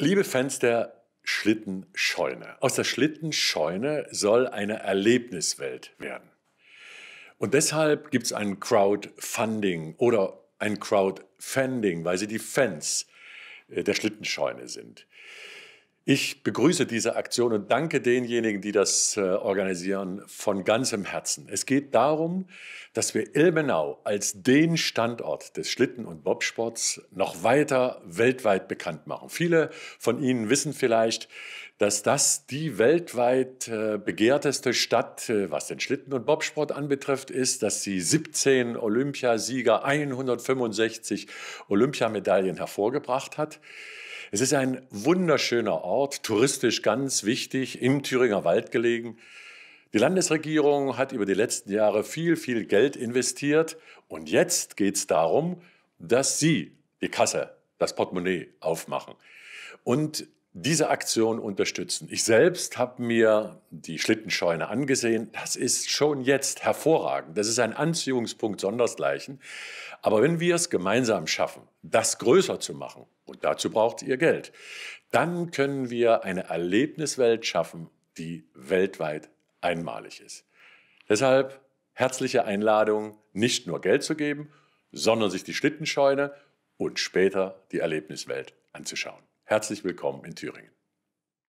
Liebe Fans der Schlittenscheune. Aus der Schlittenscheune soll eine Erlebniswelt werden. Und deshalb gibt es ein Crowdfunding oder ein Crowdfending, weil sie die Fans äh, der Schlittenscheune sind. Ich begrüße diese Aktion und danke denjenigen, die das äh, organisieren, von ganzem Herzen. Es geht darum, dass wir Ilmenau als den Standort des Schlitten- und Bobsports noch weiter weltweit bekannt machen. Viele von Ihnen wissen vielleicht, dass das die weltweit äh, begehrteste Stadt, äh, was den Schlitten- und Bobsport anbetrifft, ist, dass sie 17 Olympiasieger, 165 Olympiamedaillen hervorgebracht hat. Es ist ein wunderschöner Ort, touristisch ganz wichtig, im Thüringer Wald gelegen. Die Landesregierung hat über die letzten Jahre viel, viel Geld investiert und jetzt geht es darum, dass Sie die Kasse, das Portemonnaie aufmachen und diese Aktion unterstützen. Ich selbst habe mir die Schlittenscheune angesehen. Das ist schon jetzt hervorragend. Das ist ein Anziehungspunkt sondersgleichen. Aber wenn wir es gemeinsam schaffen, das größer zu machen, und dazu braucht ihr Geld. Dann können wir eine Erlebniswelt schaffen, die weltweit einmalig ist. Deshalb herzliche Einladung, nicht nur Geld zu geben, sondern sich die Schlittenscheune und später die Erlebniswelt anzuschauen. Herzlich willkommen in Thüringen.